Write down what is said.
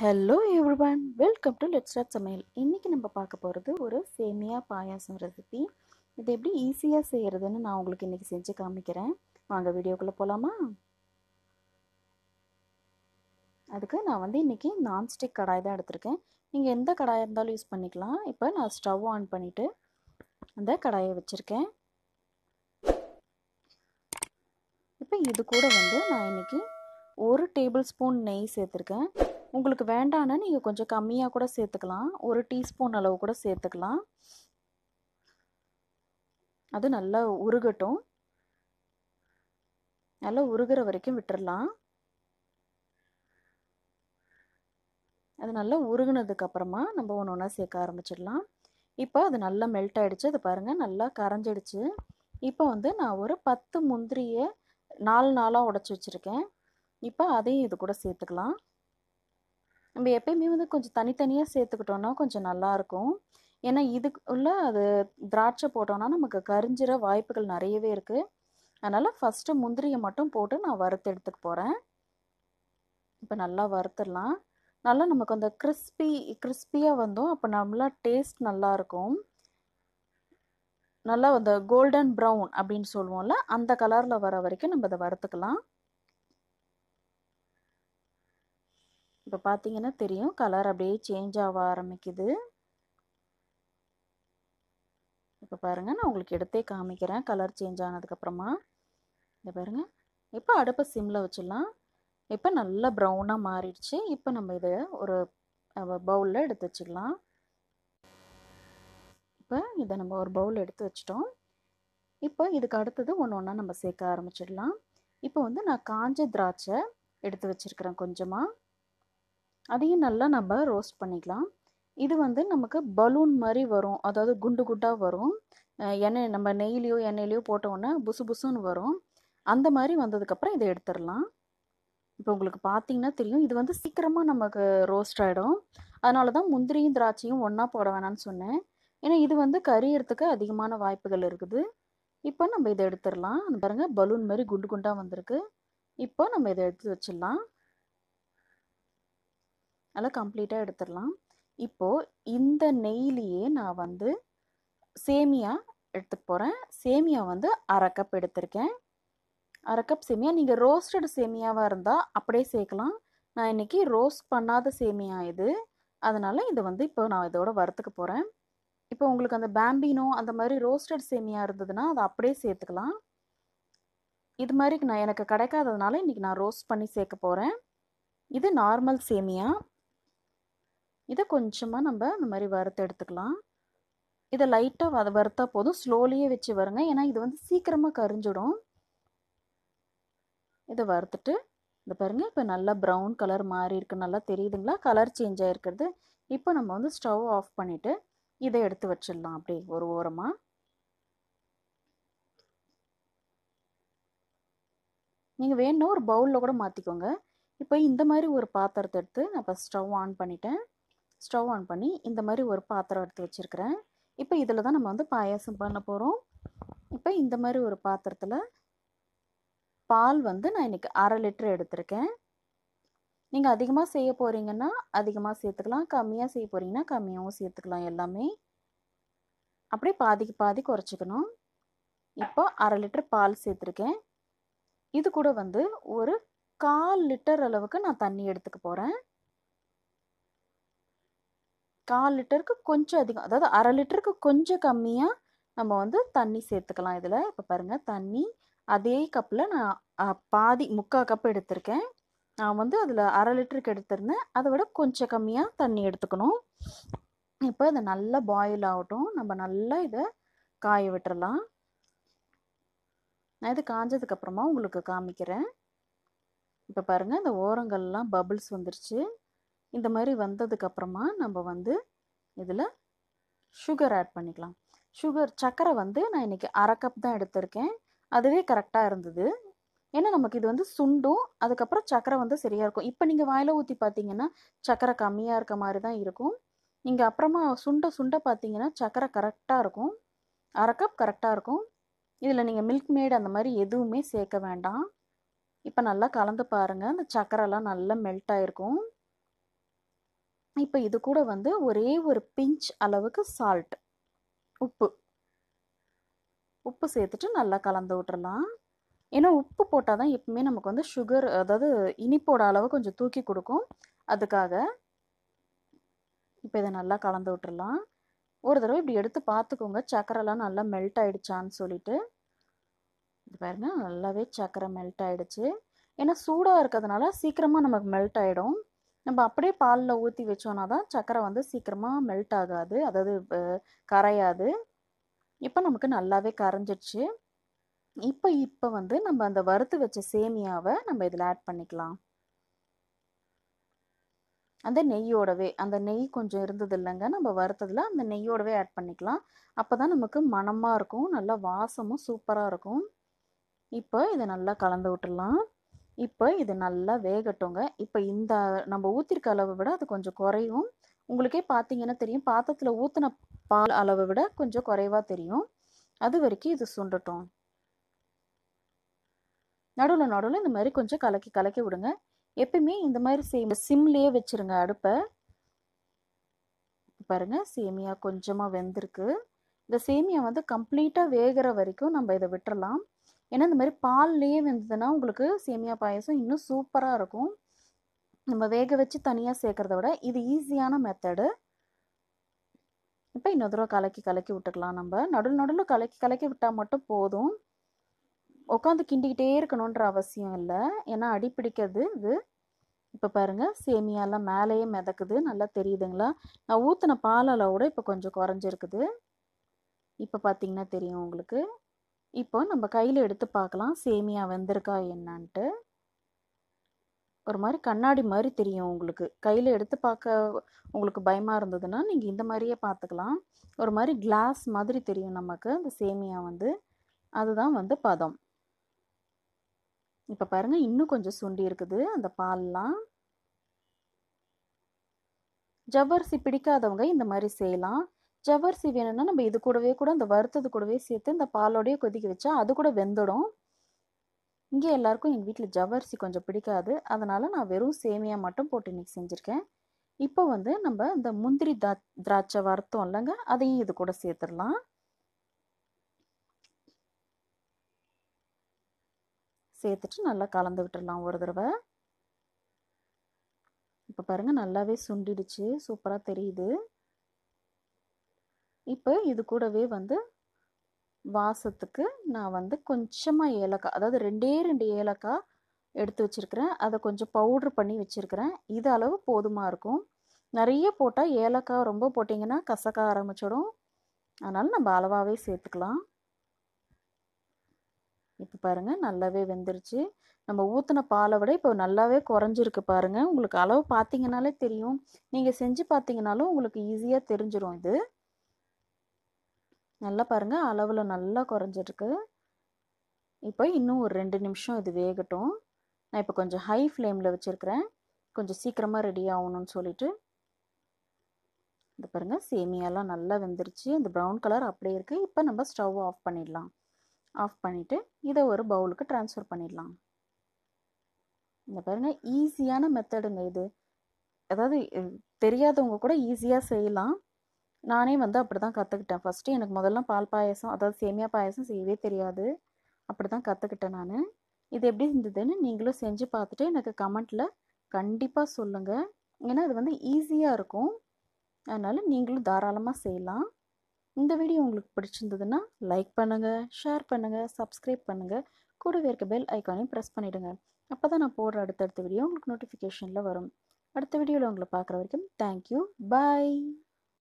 hello everyone welcome to let's start சமையல் இன்றைக்கி நம்ம பார்க்க போகிறது ஒரு சேமியா பாயாசம் ரெசிபி இது எப்படி ஈஸியாக செய்கிறதுன்னு நான் உங்களுக்கு இன்றைக்கி செஞ்சு காமிக்கிறேன் வாங்க வீடியோக்குள்ளே போகலாமா அதுக்கு நான் வந்து இன்றைக்கி நான்ஸ்டிக் கடாய் தான் எடுத்திருக்கேன் நீங்கள் எந்த கடாயாக இருந்தாலும் யூஸ் பண்ணிக்கலாம் இப்போ நான் ஸ்டவ் ஆன் பண்ணிவிட்டு அந்த கடாயை வச்சுருக்கேன் இப்போ இது கூட வந்து நான் இன்றைக்கி ஒரு டேபிள் ஸ்பூன் நெய் சேர்த்துருக்கேன் உங்களுக்கு வேண்டான்னா நீங்கள் கொஞ்சம் கம்மியாக கூட சேர்த்துக்கலாம் ஒரு டீஸ்பூன் அளவு கூட சேர்த்துக்கலாம் அது நல்லா உருகட்டும் நல்லா உருகிற வரைக்கும் விட்டுடலாம் அது நல்லா அப்புறமா நம்ம ஒன்று ஒன்றா சேர்க்க ஆரம்பிச்சிடலாம் இப்போ அது நல்லா மெல்ட் ஆகிடுச்சு அது பாருங்கள் நல்லா கரைஞ்சிடுச்சு இப்போ வந்து நான் ஒரு பத்து முந்திரியை நாலு நாளாக உடச்சி வச்சுருக்கேன் இப்போ அதையும் இது கூட சேர்த்துக்கலாம் நம்ம எப்பயுமே வந்து கொஞ்சம் தனித்தனியாக சேர்த்துக்கிட்டோன்னா கொஞ்சம் நல்லாயிருக்கும் ஏன்னா இதுக்கு உள்ள அது திராட்சை போட்டோன்னா நமக்கு கரிஞ்சிற வாய்ப்புகள் நிறையவே இருக்குது அதனால் ஃபஸ்ட்டு முந்திரியை மட்டும் போட்டு நான் வறுத்து எடுத்துட்டு போகிறேன் இப்போ நல்லா வறுத்துடலாம் நல்லா நமக்கு அந்த கிறிஸ்பி கிறிஸ்பியாக வந்தோம் அப்போ நம்மளா டேஸ்ட் நல்லாயிருக்கும் நல்லா அந்த கோல்டன் ப்ரௌன் அப்படின்னு சொல்லுவோம்ல அந்த கலரில் வர வரைக்கும் நம்ம அதை வறுத்துக்கலாம் இப்போ பார்த்தீங்கன்னா தெரியும் கலர் அப்படியே சேஞ்ச் ஆக ஆரம்பிக்குது இப்போ பாருங்கள் நான் உங்களுக்கு எடுத்தே காமிக்கிறேன் கலர் சேஞ்ச் ஆனதுக்கப்புறமா இந்த பாருங்கள் இப்போ அடுப்பை சிம்மில் வச்சிடலாம் இப்போ நல்லா ப்ரௌனாக மாறிடுச்சு இப்போ நம்ம இதை ஒரு பவுலில் எடுத்து வச்சுக்கலாம் இப்போ இதை நம்ம ஒரு பவுலில் எடுத்து வச்சிட்டோம் இப்போ இதுக்கு அடுத்தது ஒன்று ஒன்றா நம்ம சேர்க்க ஆரம்பிச்சிடலாம் இப்போ வந்து நான் காஞ்ச திராட்சை எடுத்து வச்சுருக்கிறேன் கொஞ்சமாக அதையும் நல்லா நம்ம ரோஸ்ட் பண்ணிக்கலாம் இது வந்து நமக்கு பலூன் மாதிரி வரும் அதாவது குண்டு குண்டாக வரும் எண்ணெய் நம்ம நெய்லேயோ எண்ணெயிலையோ போட்டோன்னே புசு புசுன்னு வரும் அந்த மாதிரி வந்ததுக்கப்புறம் இதை எடுத்துடலாம் இப்போ உங்களுக்கு பார்த்தீங்கன்னா தெரியும் இது வந்து சீக்கிரமாக நமக்கு ரோஸ்ட் ஆகிடும் அதனால தான் முந்திரியும் திராட்சையும் ஒன்றா போட வேணாம்னு சொன்னேன் ஏன்னா இது வந்து கரியறதுக்கு அதிகமான வாய்ப்புகள் இருக்குது இப்போ நம்ம இதை எடுத்துடலாம் பாருங்கள் பலூன் மாதிரி குண்டு குண்டாக வந்திருக்கு இப்போ நம்ம இதை எடுத்து வச்சிடலாம் நல்லா கம்ப்ளீட்டாக எடுத்துடலாம் இப்போது இந்த நெய்லேயே நான் வந்து சேமியா எடுத்து போகிறேன் சேமியா வந்து அரைக்கப் எடுத்திருக்கேன் அரைக்கப் சேமியா நீங்கள் ரோஸ்டட் சேமியாவாக இருந்தால் அப்படியே சேர்க்கலாம் நான் இன்றைக்கி ரோஸ்ட் பண்ணாத சேமியா இது அதனால் இதை வந்து இப்போ நான் இதோட வரத்துக்கு போகிறேன் இப்போ உங்களுக்கு அந்த பேம்பினோ அந்த மாதிரி ரோஸ்டட் சேமியா இருந்ததுன்னா அதை அப்படியே சேர்த்துக்கலாம் இது மாதிரி நான் எனக்கு கிடைக்காததுனால இன்றைக்கி நான் ரோஸ்ட் பண்ணி சேர்க்க போகிறேன் இது நார்மல் சேமியா இதை கொஞ்சமாக நம்ம இந்த மாதிரி வறுத்து எடுத்துக்கலாம் இதை லைட்டாக வத வறுத்தா போதும் ஸ்லோலியே வச்சு வருங்க ஏன்னா இது வந்து சீக்கிரமாக கரிஞ்சிடும் இதை வறுத்துட்டு இந்த பாருங்கள் இப்போ நல்லா ப்ரௌன் கலர் மாறி இருக்குது நல்லா தெரியுதுங்களா கலர் சேஞ்ச் ஆகிருக்கிறது இப்போ நம்ம வந்து ஸ்டவ் ஆஃப் பண்ணிவிட்டு இதை எடுத்து வச்சிடலாம் அப்படி ஒரு ஓரமாக நீங்கள் வேணும் ஒரு பவுலில் கூட மாற்றிக்கோங்க இப்போ இந்த மாதிரி ஒரு பாத்திரத்தை எடுத்து நான் இப்போ ஸ்டவ் ஆன் பண்ணிட்டேன் ஸ்டவ் ஆன் பண்ணி இந்த மாதிரி ஒரு பாத்திரம் எடுத்து வச்சுருக்கிறேன் இப்போ இதில் தான் நம்ம வந்து பாயாசம் பண்ண போகிறோம் இப்போ இந்த மாதிரி ஒரு பாத்திரத்தில் பால் வந்து நான் இன்றைக்கி அரை லிட்டர் எடுத்திருக்கேன் நீங்கள் அதிகமாக செய்ய போகிறீங்கன்னா அதிகமாக சேர்த்துக்கலாம் கம்மியாக செய்ய போகிறீங்கன்னா கம்மியாகவும் சேர்த்துக்கலாம் எல்லாமே அப்படியே பாதிக்கு பாதி குறைச்சிக்கணும் இப்போ அரை லிட்டர் பால் சேர்த்துருக்கேன் இது கூட வந்து ஒரு கால் லிட்டர் அளவுக்கு நான் தண்ணி எடுத்துக்க போகிறேன் கால் லிட்டருக்கு கொஞ்சம் அதிகம் அதாவது அரை லிட்டருக்கு கொஞ்சம் கம்மியாக நம்ம வந்து தண்ணி சேர்த்துக்கலாம் இதில் இப்போ பாருங்கள் தண்ணி அதே கப்பில் நான் பாதி முக்கால் கப் எடுத்திருக்கேன் நான் வந்து அதில் அரை லிட்டருக்கு எடுத்திருந்தேன் அதை விட கொஞ்சம் கம்மியாக தண்ணி எடுத்துக்கணும் இப்போ அதை நல்லா பாயில் ஆகட்டும் நம்ம நல்லா இதை காய விட்டுறலாம் நான் இது காஞ்சதுக்கப்புறமா உங்களுக்கு காமிக்கிறேன் இப்போ பாருங்கள் இந்த ஓரங்கள்லாம் பபுள்ஸ் வந்துருச்சு இந்த மாதிரி வந்ததுக்கப்புறமா நம்ம வந்து இதில் சுகர் ஆட் பண்ணிக்கலாம் சுகர் சர்க்கரை வந்து நான் இன்றைக்கி அரை கப் தான் எடுத்திருக்கேன் அதுவே கரெக்டாக இருந்தது ஏன்னா நமக்கு இது வந்து சுண்டும் அதுக்கப்புறம் சர்க்கரை வந்து சரியாக இருக்கும் இப்போ நீங்கள் வாயில் ஊற்றி பார்த்தீங்கன்னா சர்க்கரை கம்மியாக இருக்க மாதிரி தான் இருக்கும் நீங்கள் அப்புறமா சுண்ட சுண்ட பார்த்தீங்கன்னா சர்க்கரை கரெக்டாக இருக்கும் அரை கப் கரெக்டாக இருக்கும் இதில் நீங்கள் மில்க் மேடு அந்த மாதிரி எதுவுமே சேர்க்க வேண்டாம் இப்போ நல்லா கலந்து பாருங்கள் அந்த சர்க்கரைலாம் நல்லா மெல்ட் ஆகிருக்கும் இப்போ இது கூட வந்து ஒரே ஒரு பிஞ்ச் அளவுக்கு சால்ட் உப்பு உப்பு சேர்த்துட்டு நல்லா கலந்து விட்றலாம் ஏன்னா உப்பு போட்டால் தான் எப்பவுமே நமக்கு வந்து சுகர் அதாவது இனிப்போட அளவு கொஞ்சம் தூக்கி கொடுக்கும் அதுக்காக இப்போ இதை நல்லா கலந்து விட்றலாம் ஒரு தடவை இப்படி எடுத்து பார்த்துக்கோங்க சக்கரைலாம் நல்லா மெல்ட் ஆகிடுச்சான்னு சொல்லிட்டு இது பாருங்கள் நல்லாவே சக்கரை மெல்ட் ஆகிடுச்சு ஏன்னா சூடாக இருக்கிறதுனால சீக்கிரமாக நமக்கு மெல்ட் ஆகிடும் நம்ம அப்படியே பாலில் ஊற்றி வச்சோன்னா தான் சர்க்கரை வந்து சீக்கிரமாக மெல்ட் ஆகாது அதாவது கரையாது இப்போ நமக்கு நல்லாவே கரைஞ்சிடுச்சு இப்போ இப்போ வந்து நம்ம அந்த வறுத்து வச்ச சேமியாவை நம்ம இதில் ஆட் பண்ணிக்கலாம் அந்த நெய்யோடவே அந்த நெய் கொஞ்சம் இருந்தது இல்லைங்க நம்ம வறுத்ததில் அந்த நெய்யோடவே ஆட் பண்ணிக்கலாம் அப்போ தான் நமக்கு மனமாக இருக்கும் நல்லா வாசமும் சூப்பராக இருக்கும் இப்போ இதை நல்லா கலந்து விட்டுடலாம் இப்போ இது நல்லா வேகட்டுங்க இப்போ இந்த நம்ம ஊற்றிருக்க அளவை விட அது கொஞ்சம் குறையும் உங்களுக்கே பார்த்தீங்கன்னா தெரியும் பாத்திரத்தில் ஊற்றின பால் அளவை விட கொஞ்சம் குறைவாக தெரியும் அது வரைக்கும் இது சுண்டட்டும் நடுவில் நடுவில் இந்த மாதிரி கொஞ்சம் கலக்கி கலக்கி விடுங்க எப்பயுமே இந்த மாதிரி சேம் சிம்லேயே வச்சுருங்க அடுப்பை பாருங்கள் சேமியா கொஞ்சமாக வெந்திருக்கு இந்த சேமியா வந்து கம்ப்ளீட்டாக வேகிற வரைக்கும் நம்ம இதை விட்டுறலாம் ஏன்னா இந்த மாதிரி பால்லையே வெந்ததுன்னா உங்களுக்கு சேமியா பாயசம் இன்னும் சூப்பராக இருக்கும் நம்ம வேக வச்சு தனியாக சேர்க்குறத விட இது ஈஸியான மெத்தடு இப்போ இன்னொரு தடவை கலக்கி கலக்கி விட்டுக்கலாம் நம்ம நடுவில் நடுவில் கலக்கி கலக்கி விட்டால் மட்டும் போதும் உட்காந்து கிண்டிக்கிட்டே இருக்கணுன்ற அவசியம் இல்லை ஏன்னா அடி பிடிக்கிறது இது இப்போ பாருங்கள் சேமியாலாம் மேலேயே மிதக்குது நல்லா தெரியுதுங்களா நான் ஊற்றின பால் அளவோட இப்போ கொஞ்சம் குறைஞ்சிருக்குது இப்போ பார்த்தீங்கன்னா தெரியும் உங்களுக்கு இப்போ நம்ம கையில் எடுத்து பார்க்கலாம் சேமியா வெந்திருக்கா என்னான்ட்டு ஒரு மாதிரி கண்ணாடி மாதிரி தெரியும் உங்களுக்கு கையில் எடுத்து பார்க்க உங்களுக்கு பயமாக இருந்ததுன்னா நீங்கள் இந்த மாதிரியே பார்த்துக்கலாம் ஒரு மாதிரி கிளாஸ் மாதிரி தெரியும் நமக்கு அந்த சேமியா வந்து அதுதான் வந்து பதம் இப்போ பாருங்கள் இன்னும் கொஞ்சம் சுண்டி இருக்குது அந்த பால்லாம் ஜவ்வரிசி பிடிக்காதவங்க இந்த மாதிரி செய்யலாம் ஜவ்வரிசி வேணும்னா நம்ம இது கூடவே கூட அந்த வறுத்தது கூடவே சேர்த்து இந்த பாலோடையே கொதிக்க வச்சா அது கூட வெந்துடும் இங்கே எல்லாருக்கும் எங்கள் வீட்டில் ஜவ்வரிசி கொஞ்சம் பிடிக்காது அதனால் நான் வெறும் சேமியா மட்டும் போட்டு இன்றைக்கி செஞ்சுருக்கேன் இப்போ வந்து நம்ம இந்த முந்திரி தா திராட்சை வறுத்தோம் இல்லைங்க அதையும் இது கூட சேர்த்துடலாம் சேர்த்துட்டு நல்லா கலந்து விட்டுடலாம் ஒரு தடவை இப்போ பாருங்கள் நல்லாவே சுண்டிடுச்சு சூப்பராக தெரியுது இப்போ இது கூடவே வந்து வாசத்துக்கு நான் வந்து கொஞ்சமாக ஏலக்காய் அதாவது ரெண்டே ரெண்டு ஏலக்காய் எடுத்து வச்சுருக்கிறேன் அதை கொஞ்சம் பவுட்ரு பண்ணி வச்சுருக்கிறேன் இது அளவு போதுமாக இருக்கும் நிறைய போட்டால் ஏலக்காய் ரொம்ப போட்டிங்கன்னா கசக்க ஆரம்பிச்சிடும் அதனால் நம்ம அளவாகவே சேர்த்துக்கலாம் இப்போ பாருங்கள் நல்லாவே வெந்துருச்சு நம்ம ஊற்றின பாலை விட இப்போ நல்லாவே குறைஞ்சிருக்கு பாருங்கள் உங்களுக்கு அளவு பார்த்தீங்கனாலே தெரியும் நீங்கள் செஞ்சு பார்த்தீங்கனாலும் உங்களுக்கு ஈஸியாக தெரிஞ்சிடும் இது நல்லா பாருங்கள் அளவில் நல்லா குறைஞ்சிருக்கு இப்போ இன்னும் ஒரு ரெண்டு நிமிஷம் இது வேகட்டும் நான் இப்போ கொஞ்சம் ஹை ஃப்ளேமில் வச்சுருக்கிறேன் கொஞ்சம் சீக்கிரமாக ரெடி ஆகணும்னு சொல்லிட்டு இது பாருங்கள் சேமியாலாம் நல்லா வெந்துருச்சு அந்த ப்ரௌன் கலர் அப்படியே இருக்குது இப்போ நம்ம ஸ்டவ் ஆஃப் பண்ணிடலாம் ஆஃப் பண்ணிவிட்டு இதை ஒரு பவுலுக்கு ட்ரான்ஸ்ஃபர் பண்ணிடலாம் இந்த பாருங்கள் ஈஸியான மெத்தடுங்க இது அதாவது தெரியாதவங்க கூட ஈஸியாக செய்யலாம் நானே வந்து அப்படி தான் கற்றுக்கிட்டேன் ஃபஸ்ட்டு எனக்கு முதல்ல பால் பாயசம் அதாவது சேமியா பாயசம் செய்யவே தெரியாது அப்படி தான் கற்றுக்கிட்டேன் நான் இது எப்படி இருந்ததுன்னு நீங்களும் செஞ்சு பார்த்துட்டு எனக்கு கமெண்ட்டில் கண்டிப்பாக சொல்லுங்கள் ஏன்னா அது வந்து ஈஸியாக இருக்கும் அதனால் நீங்களும் தாராளமாக செய்யலாம் இந்த வீடியோ உங்களுக்கு பிடிச்சிருந்ததுன்னா லைக் பண்ணுங்கள் ஷேர் பண்ணுங்கள் சப்ஸ்கிரைப் பண்ணுங்கள் கூடவே இருக்க பெல் ஐக்கானையும் ப்ரெஸ் பண்ணிவிடுங்க அப்போ தான் நான் போடுற அடுத்தடுத்த வீடியோ உங்களுக்கு நோட்டிஃபிகேஷனில் வரும் அடுத்த வீடியோவில் உங்களை பார்க்குற வரைக்கும் தேங்க்யூ பாய்